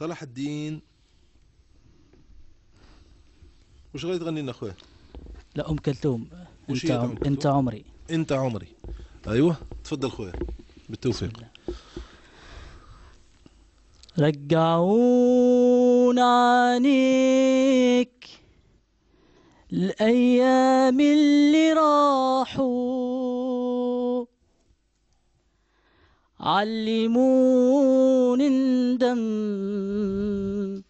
صلاح الدين وش غادي تغني لنا خويا لا ام كلثوم انت عم... انت عمري انت عمري ايوه تفضل خويا بالتوفيق رجعون عنيك الايام اللي راحوا علمون الدم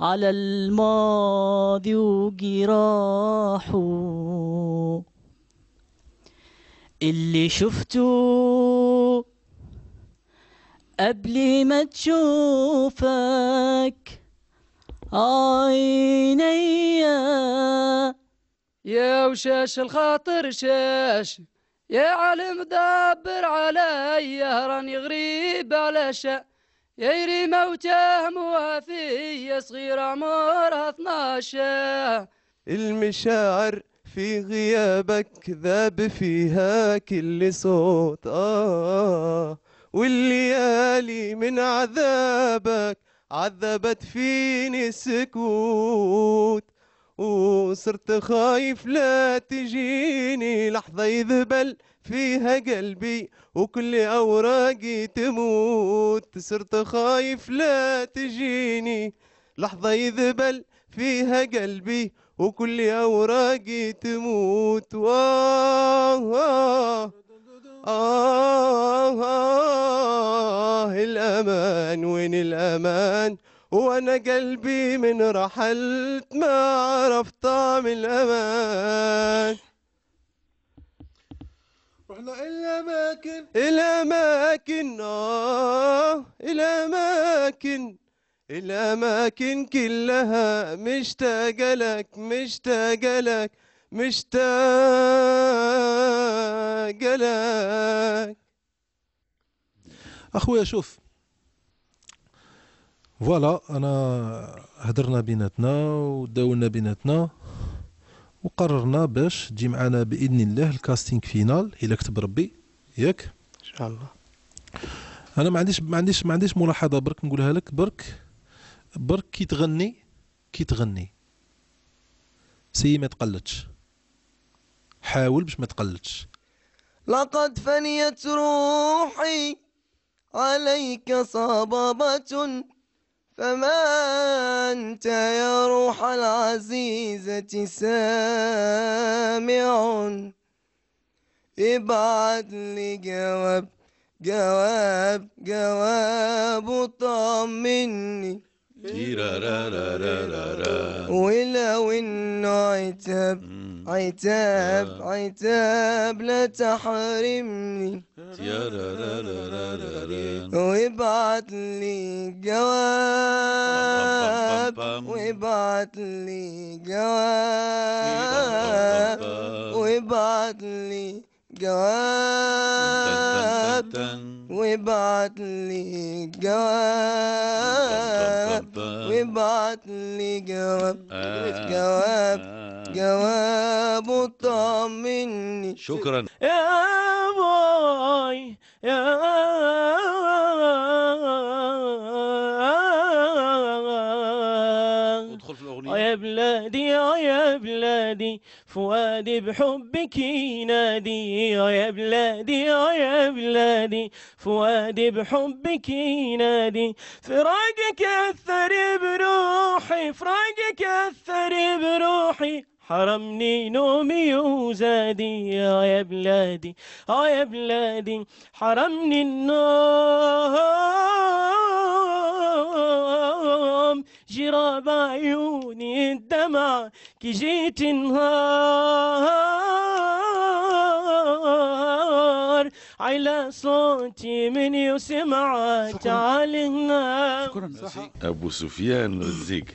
على الماضي وجراحه اللي شفته قبل ما تشوفك عينيا يا وشاش الخاطر شاش يا عالم دبر علي راني غريب على شأن يري موته موافية صغير عمرها 12 المشاعر في غيابك ذاب فيها كل صوت آه والليالي من عذابك عذبت فيني السكوت وصرت خايف لا تجيني لحظة يذبل فيها قلبي وكل أوراقي تموت صرت خايف لا تجيني لحظة يذبل فيها قلبي وكل أوراقي تموت واه آه آه آه الأمان وين الأمان وانا قلبي من رحلت ما عرف طعم الامان رحنا الاماكن الاماكن اه الاماكن الاماكن كلها مشتاقه لك مشتاقه لك مشتاقه لك اخويا شوف فوالا انا هدرنا بيناتنا وداولنا بيناتنا وقررنا باش تجي معنا باذن الله الكاستينغ فينال الا كتب ربي ياك ان شاء الله انا ما عنديش ما عنديش ما عنديش ملاحظه برك نقولها لك برك برك كي تغني كي تغني سي ما تقلدش حاول باش ما تقلدش لقد فنيت روحي عليك صبابة فما أنت يا روح العزيزة سامع ابعت لي جواب جواب جواب طمني ولو انه عتاب عتاب آه. عتاب لا تحرمني وابعت لي جواب وابعت لي جواب وابعت لي جواب وابعت لي جواب وابعت آه، لي جواب آه. جواب جواب وطمني شكرا يا باي يا ندخل في الاغنيه يا بلادي يا بلادي فؤادي بحبك ينادي يا بلادي يا بلادي فؤادي بحبك ينادي فراقك اثر بروحي فراقك اثر بروحي حرمني نومي وزادي يا بلادي يا بلادي حرمني النوم جرى بعيوني الدمع كي جيت نهار على صوتي مني يسمع تعال النار أبو سفيان الزيك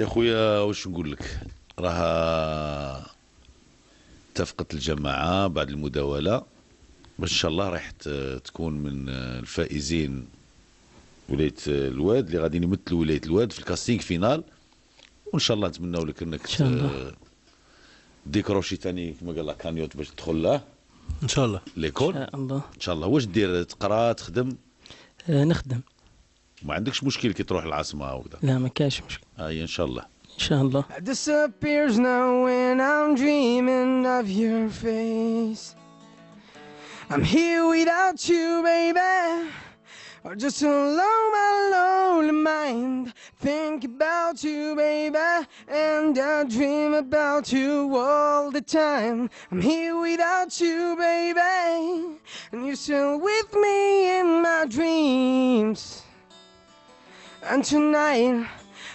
يا خويا واش نقول لك راها اتفقت الجماعة بعد المداولة ان شاء الله راح تكون من الفائزين ولايه الواد اللي غاديين يمثلوا ولايه الواد في الكاستينغ فينال وان شاء الله نتمنوا لك انك ديكروشي ثاني كما قال لك كانيوت باش تدخل له ان شاء الله ليكول ان شاء الله ان شاء الله واش دير تقرا تخدم آه نخدم ما عندكش مشكل كي تروح العاصمه وكذا لا ما كاش مشكل اي ان شاء الله ان شاء الله disappears now when I'm dreaming of your face I'm here without you baby Or just allow my lonely mind Think about you baby And I dream about you all the time I'm here without you baby And you're still with me in my dreams And tonight,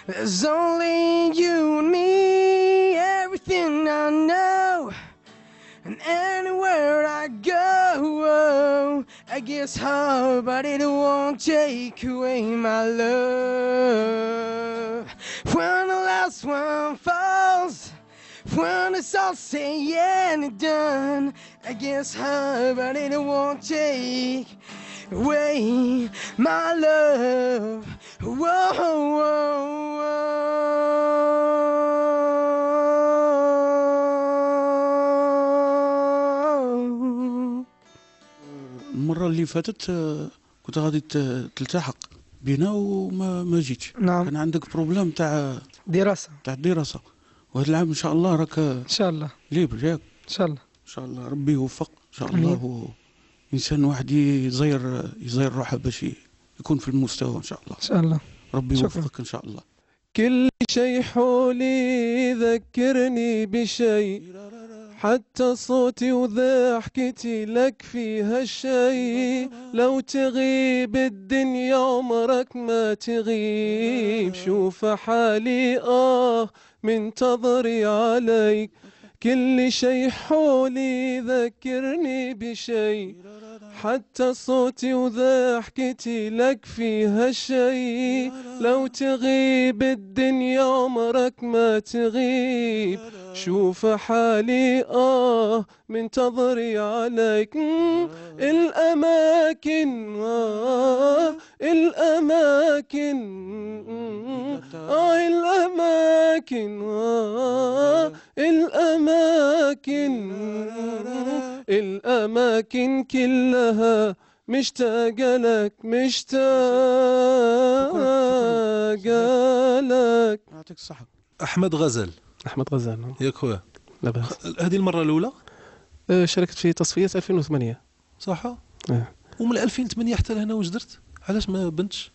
there's only you and me. Everything I know, and anywhere I go, oh, I guess hard, but it won't take away my love. When the last one falls, when it's all said and done, I guess hard, but it won't take. way, my love. Whoa, whoa, whoa. المرة اللي فاتت آه، كنت غادي تلتحق بنا وما ما جيتش نعم كان عندك بروبلام تاع دراسة تاع الدراسة وهذا العام ان شاء الله راك ان شاء الله ليبر ياك ان شاء الله ان شاء الله ربي يوفق ان شاء الله انسان واحد يزير يزير روحه باش يكون في المستوى ان شاء الله ان شاء الله ربي يوفقك ان شاء الله كل شي حولي يذكرني بشيء حتى صوتي وضحكتي لك فيها الشيء لو تغيب الدنيا عمرك ما تغيب شوف حالي آه منتظري عليك كل شي حولي ذكرني بشي حتى صوتي وضحكتي لك فيها شي لو تغيب الدنيا عمرك ما تغيب شوف حالي آه منتظري عليك الأماكن آه الأماكن آه الأماكن آه الأماكن الأماكن الأماكن كلها مشتاقة لك مشتاقة لك يعطيك الصحة أحمد غزال أحمد غزال يا خويا لاباس هذه المرة الأولى أه، شاركت في تصفيات 2008 صح؟ اه ومن 2008 حتى لهنا واش درت؟ علاش ما بنتش؟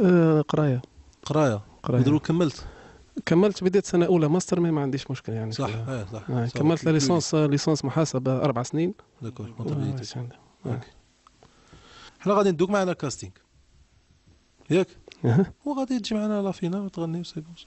أه، قرايه قرايه قرايه ودروك كملت كملت بديت سنه اولى ماستر ما, عنديش مشكل يعني آه، صح آه صح, صح كملت ليسونس آه، ليسونس محاسبه اربع سنين آه، حنا غادي ندوك معنا كاستينغ ياك وغادي تجي معنا لا فينا وتغني وسي بون